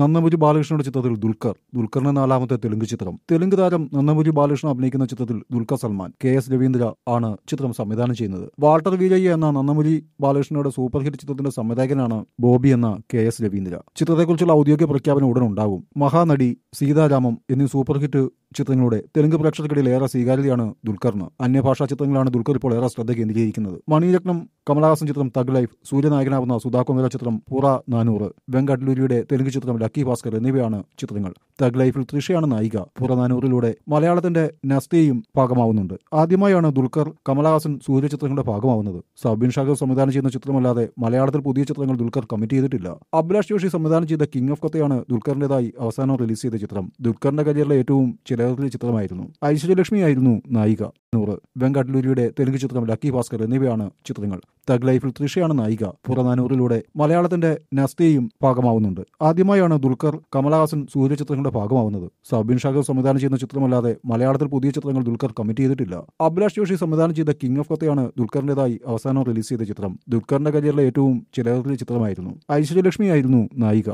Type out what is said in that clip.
നന്നമുരി ബാലകൃഷ്ണയുടെ ചിത്രത്തിൽ ദുൽഖർ ദുൽഖറിന്റെ നാലാമത്തെ തെലുങ്ക് ചിത്രം തെലുങ്ക് താരം നന്നമുരി ബാലകൃഷ്ണ അഭിനയിക്കുന്ന ചിത്രത്തിൽ ദുൽഖർ സൽമാൻ കെ എസ് രവീന്ദ്ര ആണ് ചിത്രം സംവിധാനം ചെയ്യുന്നത് വാൾട്ടർ വീരയ്യ എന്ന നന്നമുരി ബാലകൃഷ്ണയുടെ സൂപ്പർ ഹിറ്റ് ചിത്രത്തിന്റെ സംവിധായകനാണ് ബോബി എന്ന കെ എസ് രവീന്ദ്ര ചിത്രത്തെക്കുറിച്ചുള്ള ഔദ്യോഗിക പ്രഖ്യാപനം ഉടൻ ഉണ്ടാകും മഹാനടി സീതാരാമം എന്നീ സൂപ്പർ ഹിറ്റ് ചിത്രങ്ങളുടെ തെലുങ്ക് പ്രേക്ഷകർക്കിടയിൽ ഏറെ സ്വീകാര്യതയാണ് ദുൽഖറിന് അന്യഭാഷാ ചിത്രങ്ങളാണ് ദുൽഖർ ഇപ്പോൾ ഏറെ ശ്രദ്ധ കേന്ദ്രീകരിക്കുന്നത് മണിരത്നം കമലഹാസൻ ചിത്രം തഗ് ലൈഫ് സൂര്യനായകനാവുന്ന സുധാകുമര ചിത്രം പുറ നാനൂറ് വെങ്കട്ലൂരിയുടെ തെലുങ്ക് ചിത്രം ലക്കി ഭാസ്കർ എന്നിവയാണ് ചിത്രങ്ങൾ തഗ് ലൈഫിൽ തൃഷയാണ് നായിക പുറനാനൂറിലൂടെ മലയാളത്തിന്റെ നസ്തിയും ഭാഗമാവുന്നുണ്ട് ആദ്യമായാണ് ദുൽഖർ കമലഹാസൻ സൂര്യ ചിത്രങ്ങളുടെ ഭാഗമാവുന്നത് സബിൻ ഷാഖർ സംവിധാനം ചെയ്യുന്ന ചിത്രമല്ലാതെ മലയാളത്തിൽ പുതിയ ചിത്രങ്ങൾ ദുൽഖർ കമ്മിറ്റ് ചെയ്തിട്ടില്ല അഭിലാഷ് ജോഷി സംവിധാനം ചെയ്ത കിങ് ഓഫ് കത്തയാണ് ദുൽഖറിന്റേതായി അവസാനം റിലീസ് ചെയ്ത ചിത്രം ദുൽഖറിന്റെ കരിയറിലെ ഏറ്റവും ചിലവേറിയ ചിത്രമായിരുന്നു ഐശ്വര്യലക്ഷ്മി ആയിരുന്നു നായിക നൂറ് വെങ്കട്ലൂരിയുടെ തെലുങ്ക് ചിത്രം ലക്കി ഭാസ്കർ എന്നിവയാണ് ചിത്രങ്ങൾ തഗ് ലൈഫിൽ തൃഷയാണ് നായിക പുറനാനൂറിലൂടെ മലയാളത്തിന്റെ നസ്തിയും ഭാഗമാവുന്നുണ്ട് ആദ്യമായാണ് ദുൽഖർ കമലഹാസൻ സൂര്യ ചിത്രങ്ങളുടെ ഭാഗമാവുന്നത് സബിൻ ഷാഖർ സംവിധാനം ചെയ്യുന്ന ചിത്രമല്ലാതെ മലയാളത്തിൽ പുതിയ ചിത്രങ്ങൾ ദുൽഖർ കമ്മിറ്റ് ചെയ്തിട്ടില്ല അഭിലാഷ് ജോഷി സംവിധാനം ചെയ്ത കിങ് ഓഫ് കത്തയാണ് ദുൽഖറിന്റേതായി അവസാനം റിലീസ് ചെയ്ത ചിത്രം ദുൽഖറിന്റെ കരിയറിലെ ഏറ്റവും ചിലവിലെ ചിത്രമായിരുന്നു ഐശ്വര്യലക്ഷ്മി ആയിരുന്നു നായിക